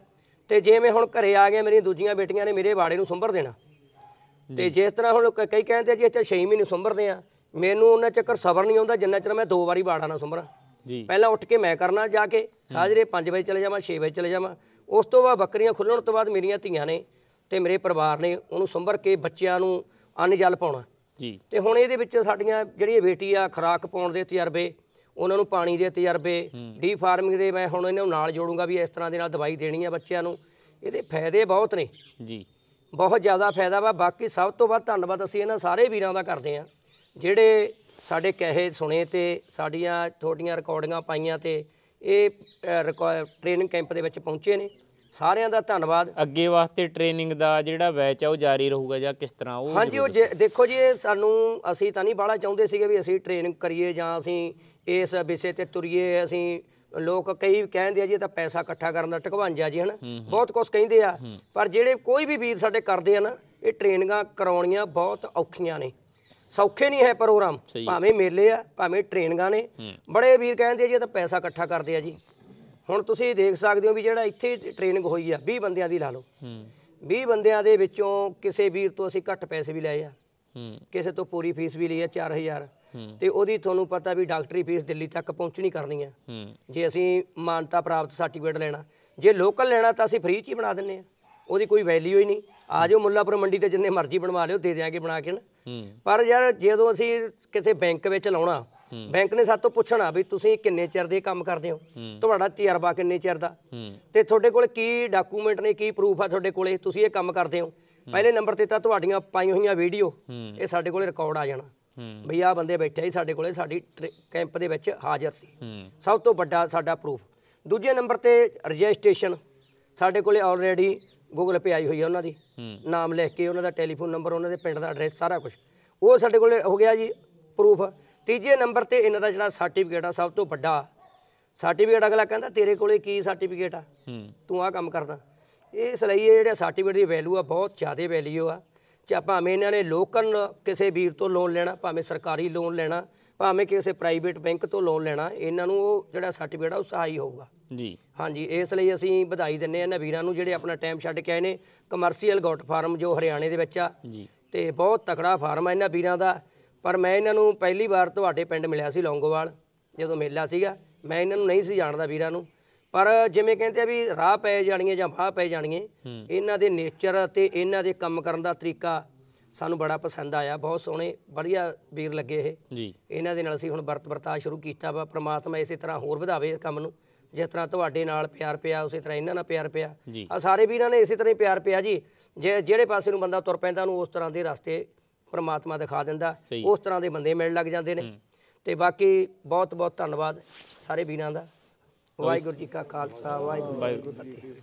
ਤੇ ਜੇ ਮੈਂ ਹੁਣ ਘਰੇ ਆ ਗਿਆ ਮੇਰੀਆਂ ਦੂਜੀਆਂ ਬੇਟੀਆਂ ਨੇ ਮੇਰੇ ਬਾੜੇ ਨੂੰ ਸੰਭਰ ਦੇਣਾ ਤੇ ਜਿਸ ਤਰ੍ਹਾਂ ਹੁਣ ਕਈ ਕਹਿੰਦੇ ਜੀ ਇੱਥੇ 6 ਮਹੀਨੇ ਸੰਭਰਦੇ ਆ ਮੈਨੂੰ ਉਹਨਾਂ ਚੱਕਰ ਸਬਰ ਨਹੀਂ ਆਉਂਦਾ ਜਿੰਨਾ ਚਿਰ ਮੈਂ ਦੋ ਵਾਰੀ ਬਾੜਾ ਨਾ ਸੰਭਰਾਂ ਪਹਿਲਾਂ ਉੱਠ ਕੇ ਮੈਂ ਕਰਨਾ ਜਾ ਕੇ ਸਾਜਰੇ 5 ਵਜੇ ਚਲੇ ਜਾਵਾਂ 6 ਵਜੇ ਚਲੇ ਜਾਵਾਂ ਉਸ ਤੋਂ ਬਾਅਦ ਬੱਕਰੀਆਂ ਖੁੱਲਣ ਤੋਂ ਬਾਅਦ ਮੇਰੀਆਂ ਧੀਆਂ ਨੇ ਤੇ ਮੇਰੇ ਪਰਿਵਾਰ ਨੇ ਉਹਨੂੰ ਸੰਭਰ ਕੇ ਬੱਚਿਆਂ ਨੂੰ ਅੰਨ ਜਲ ਪਾਉਣਾ ਜੀ ਤੇ ਹੁਣ ਇਹਦੇ ਵਿੱਚ ਸਾਡੀਆਂ ਜਿਹੜੀਆਂ ਬੇਟੀ ਆ ਖਰਾਕ ਪਾਉਣ ਦੇ ਤਜਰਬੇ ਉਹਨਾਂ ਨੂੰ ਪਾਣੀ ਦੇ ਤਜਰਬੇ ਡੀ ਫਾਰਮਿੰਗ ਦੇ ਮੈਂ ਹੁਣ ਇਹਨਾਂ ਨੂੰ ਨਾਲ ਜੋੜੂੰਗਾ ਵੀ ਇਸ ਤਰ੍ਹਾਂ ਦੇ ਨਾਲ ਦਵਾਈ ਦੇਣੀ ਆ ਬੱਚਿਆਂ ਨੂੰ ਇਹਦੇ ਫਾਇਦੇ ਬਹੁਤ ਨੇ ਜੀ ਬਹੁਤ ਜ਼ਿਆਦਾ ਫਾਇਦਾ ਵਾ ਬਾਕੀ ਸਭ ਤੋਂ ਵੱਧ ਧੰਨਵਾਦ ਅਸੀਂ ਇਹਨਾਂ ਸਾਰੇ ਵੀਰਾਂ ਦਾ ਕਰਦੇ ਆ ਜਿਹੜੇ ਸਾਡੇ ਕਹੇ ਸੁਣੇ ਤੇ ਸਾਡੀਆਂ ਛੋਟੀਆਂ ਰਿਕਾਰਡਿੰਗਾਂ ਪਾਈਆਂ ਤੇ ਇਹ ਟ੍ਰੇਨਿੰਗ ਕੈਂਪ ਦੇ ਵਿੱਚ ਪਹੁੰਚੇ ਨੇ ਸਾਰਿਆਂ ਦਾ ਧੰਨਵਾਦ ਅੱਗੇ ਵਾਸਤੇ ਟ੍ਰੇਨਿੰਗ ਦਾ ਜਿਹੜਾ ਬੈਚ ਆ ਉਹ ਜਾਰੀ ਰਹੂਗਾ ਜਾਂ ਕਿਸ ਤਰ੍ਹਾਂ ਉਹ ਹਾਂਜੀ ਉਹ ਦੇਖੋ ਜੀ ਇਹ ਸਾਨੂੰ ਅਸੀਂ ਤਾਂ ਨਹੀਂ ਬਾਹਲਾ ਚਾਹੁੰਦੇ ਸੀਗੇ ਵੀ ਅਸੀਂ ਟ੍ਰੇਨਿੰਗ ਕਰੀਏ ਜਾਂ ਅਸੀਂ ਇਸ ਵਿਸ਼ੇ ਤੇ ਤੁਰੀਏ ਅਸੀਂ ਲੋਕ ਕਈ ਕਹਿੰਦੇ ਆ ਜੀ ਇਹ ਤਾਂ ਪੈਸਾ ਇਕੱਠਾ ਕਰਨ ਦਾ ਟਕਵਾਂਜਾ ਜੀ ਹਨ ਬਹੁਤ ਕੁਝ ਕਹਿੰਦੇ ਆ ਪਰ ਜਿਹੜੇ ਕੋਈ ਵੀ ਵੀਰ ਸਾਡੇ ਕਰਦੇ ਆ ਨਾ ਇਹ ਟ੍ਰੇਨਿੰਗਾਂ ਕਰਾਉਣੀਆਂ ਬਹੁਤ ਔਖੀਆਂ ਨੇ ਸੌਖੇ ਨਹੀਂ ਹੈ ਪ੍ਰੋਗਰਾਮ ਭਾਵੇਂ ਮੇਲੇ ਆ ਭਾਵੇਂ ਟ੍ਰੇਨਿੰਗਾਂ ਨੇ ਬੜੇ ਵੀਰ ਕਹਿੰਦੇ ਜੀ ਇਹ ਤਾਂ ਪੈਸਾ ਇਕੱਠਾ ਕਰਦੇ ਆ ਜੀ ਹੁਣ ਤੁਸੀਂ ਦੇਖ ਸਕਦੇ ਹੋ ਵੀ ਜਿਹੜਾ ਇੱਥੇ ਟ੍ਰੇਨਿੰਗ ਹੋਈ ਆ 20 ਬੰਦਿਆਂ ਦੀ ਲਾ ਲਓ 20 ਬੰਦਿਆਂ ਦੇ ਵਿੱਚੋਂ ਕਿਸੇ ਵੀਰ ਤੋਂ ਅਸੀਂ ਘੱਟ ਪੈਸੇ ਵੀ ਲਏ ਆ ਕਿਸੇ ਤੋਂ ਪੂਰੀ ਫੀਸ ਵੀ ਲਈ ਆ 4000 ਤੇ ਉਹਦੀ ਤੁਹਾਨੂੰ ਪਤਾ ਵੀ ਡਾਕਟਰੀ ਫੀਸ ਦਿੱਲੀ ਤੱਕ ਪਹੁੰਚਣੀ ਕਰਨੀ ਆ ਜੇ ਅਸੀਂ ਮਾਨਤਾ ਪ੍ਰਾਪਤ ਸਰਟੀਫਿਕੇਟ ਲੈਣਾ ਜੇ ਲੋਕਲ ਲੈਣਾ ਤਾਂ ਅਸੀਂ ਫ੍ਰੀ ਚ ਹੀ ਬਣਾ ਦਿੰਨੇ ਆ ਉਹਦੀ ਕੋਈ ਵੈਲਿਊ ਹੀ ਨਹੀਂ ਆਜੋ ਮੁੱਲਾਪੁਰ ਮੰਡੀ ਤੇ ਜਿੰਨੇ ਮਰਜ਼ੀ ਬਣਵਾ ਲਿਓ ਦੇ ਦਿਆਂਗੇ ਬਣਾ ਕੇ ਨਾ ਪਰ ਯਾਰ ਜਦੋਂ ਅਸੀਂ ਕਿਸੇ ਬੈਂਕ ਵਿੱਚ ਲਾਉਣਾ ਬੈਂਕ ਨੇ ਸਾਤੋਂ ਤੋਂ ਪੁੱਛਣਾ ਵੀ ਤੁਸੀਂ ਕਿੰਨੇ ਚਿਰ ਦੇ ਕੰਮ ਕਰਦੇ ਹੋ ਤੁਹਾਡਾ ਤਜਰਬਾ ਕਿੰਨੇ ਚਿਰ ਦਾ ਤੇ ਤੁਹਾਡੇ ਕੋਲ ਕੀ ਡਾਕੂਮੈਂਟ ਨੇ ਕੀ ਪ੍ਰੂਫ ਆ ਤੁਹਾਡੇ ਕੋਲੇ ਤੁਸੀਂ ਇਹ ਕੰਮ ਕਰਦੇ ਹੋ ਪਹਿਲੇ ਨੰਬਰ ਤੇ ਤਾਂ ਤੁਹਾਡੀਆਂ ਪਾਈ ਹੋਈਆਂ ਵੀਡੀਓ ਇਹ ਸਾਡੇ ਕੋਲੇ ਰਿਕਾਰਡ ਆ ਜਾਣਾ ਵੀ ਆ ਬੰਦੇ ਬੈਠੇ ਸੀ ਸਾਡੇ ਕੋਲੇ ਸਾਡੀ ਕੈਂਪ ਦੇ ਵਿੱਚ ਹਾਜ਼ਰ ਸੀ ਸਭ ਤੋਂ ਵੱਡਾ ਸਾਡਾ ਪ੍ਰੂਫ ਦੂਜੇ ਨੰਬਰ ਤੇ ਰਜਿਸਟ੍ਰੇਸ਼ਨ ਸਾਡੇ ਕੋਲੇ ਆਲਰੇਡੀ ਗੂਗਲ ਪੇ ਆਈ ਹੋਈ ਹੈ ਉਹਨਾਂ ਦੀ ਨਾਮ ਲਿਖ ਕੇ ਉਹਨਾਂ ਦਾ ਟੈਲੀਫੋਨ ਨੰਬਰ ਉਹਨਾਂ ਦੇ ਪਿੰਡ ਦਾ ਐਡਰੈਸ ਸਾਰਾ ਕੁਝ ਉਹ ਸਾਡੇ ਕੋਲ ਹੋ ਗਿਆ ਜੀ ਪ੍ਰੂਫ ਤੀਜੇ ਨੰਬਰ ਤੇ ਇਹਨਾਂ ਦਾ ਜਿਹੜਾ ਸਰਟੀਫਿਕੇਟ ਆ ਸਭ ਤੋਂ ਵੱਡਾ ਸਰਟੀਫਿਕੇਟ ਅਗਲਾ ਕਹਿੰਦਾ ਤੇਰੇ ਕੋਲੇ ਕੀ ਸਰਟੀਫਿਕੇਟ ਆ ਤੂੰ ਆ ਕੰਮ ਕਰਦਾ ਇਸ ਲਈ ਇਹ ਜਿਹੜਾ ਸਰਟੀਫਿਕੇਟ ਦੀ ਵੈਲਿਊ ਆ ਬਹੁਤ ਜ਼ਿਆਦਾ ਵੈਲਿਊ ਆ ਆਪਾਂ ਅਮੇ ਇਹਨਾਂ ਨੇ ਲੋਕਲ ਕਿਸੇ ਵੀਰ ਤੋਂ ਲੋਨ ਲੈਣਾ ਭਾਵੇਂ ਸਰਕਾਰੀ ਲੋਨ ਲੈਣਾ ਭਾਵੇਂ ਕਿਸੇ ਪ੍ਰਾਈਵੇਟ ਬੈਂਕ ਤੋਂ ਲੋਨ ਲੈਣਾ ਇਹਨਾਂ ਨੂੰ ਉਹ ਜਿਹੜਾ ਸਰਟੀਫਿਕੇਟ ਆ ਉਹ ਸਹਾਈ ਹੋਊਗਾ ਜੀ ਹਾਂਜੀ ਇਸ ਲਈ ਅਸੀਂ ਵਧਾਈ ਦਿੰਨੇ ਆ ਨਵੀਰਾਂ ਵੀਰਾਂ ਨੂੰ ਜਿਹੜੇ ਆਪਣਾ ਟਾਈਮ ਛੱਡ ਕੇ ਆਏ ਨੇ ਕਮਰਸ਼ੀਅਲ ਗੋਟ ਫਾਰਮ ਜੋ ਹਰਿਆਣੇ ਦੇ ਵਿੱਚ ਆ ਜੀ ਤੇ ਬਹੁਤ ਤਕੜਾ ਫਾਰਮ ਆ ਇਹਨਾਂ ਵੀਰਾਂ ਦਾ ਪਰ ਮੈਂ ਇਹਨਾਂ ਨੂੰ ਪਹਿਲੀ ਵਾਰ ਤੁਹਾਡੇ ਪਿੰਡ ਮਿਲਿਆ ਸੀ ਲੌਂਗੋਵਾਲ ਜਦੋਂ ਮੇਲਾ ਸੀਗਾ ਮੈਂ ਇਹਨਾਂ ਨੂੰ ਨਹੀਂ ਸੀ ਜਾਣਦਾ ਵੀਰਾਂ ਨੂੰ ਪਰ ਜਿਵੇਂ ਕਹਿੰਦੇ ਆ ਵੀ ਰਾਹ ਪੈ ਜਾਣੀਏ ਜਾਂ ਬਾਹ ਪੈ ਜਾਣੀਏ ਇਹਨਾਂ ਦੇ ਨੇਚਰ ਤੇ ਇਹਨਾਂ ਦੇ ਕੰਮ ਕਰਨ ਦਾ ਤਰੀਕਾ ਸਾਨੂੰ ਬੜਾ ਪਸੰਦ ਆਇਆ ਬਹੁਤ ਸੋਹਣੇ ਵਧੀਆ ਵੀਰ ਲੱਗੇ ਇਹ ਜੀ ਇਹਨਾਂ ਦੇ ਨਾਲ ਅਸੀਂ ਹੁਣ ਵਰਤ ਵਰਤਾ ਸ਼ੁਰੂ ਕੀਤਾ ਵਾ ਪ੍ਰਮਾਤਮਾ ਇਸੇ ਤਰ੍ਹਾਂ ਹੋਰ ਵਧਾਵੇ ਇਸ ਕੰਮ ਨੂੰ ਜਿਸ ਤਰ੍ਹਾਂ ਤੁਹਾਡੇ ਨਾਲ ਪਿਆਰ ਪਿਆ ਉਸੇ ਤਰ੍ਹਾਂ ਇਹਨਾਂ ਨਾਲ ਪਿਆਰ ਪਿਆ ਆ ਸਾਰੇ ਵੀਰਾਂ ਨੇ ਇਸੇ ਤਰ੍ਹਾਂ ਹੀ ਪਿਆਰ ਪਿਆ ਜੀ ਜੇ ਜਿਹੜੇ ਪਾਸੇ ਨੂੰ ਬੰਦਾ ਤੁਰ ਪੈਂਦਾ ਉਹਨੂੰ ਉਸ ਤਰ੍ਹਾਂ ਦੇ ਰਸਤੇ ਪਰਮਾਤਮਾ ਦਿਖਾ ਦਿੰਦਾ ਉਸ ਤਰ੍ਹਾਂ ਦੇ ਬੰਦੇ ਮਿਲਣ ਲੱਗ ਜਾਂਦੇ ਨੇ ਤੇ ਬਾਕੀ ਬਹੁਤ ਬਹੁਤ ਧੰਨਵਾਦ ਸਾਰੇ ਵੀਰਾਂ ਦਾ ਵਾਹਿਗੁਰੂ ਜੀ ਕਾ ਖਾਲਸਾ ਵਾਹਿਗੁਰੂ ਜੀ ਕੀ ਫਤਿਹ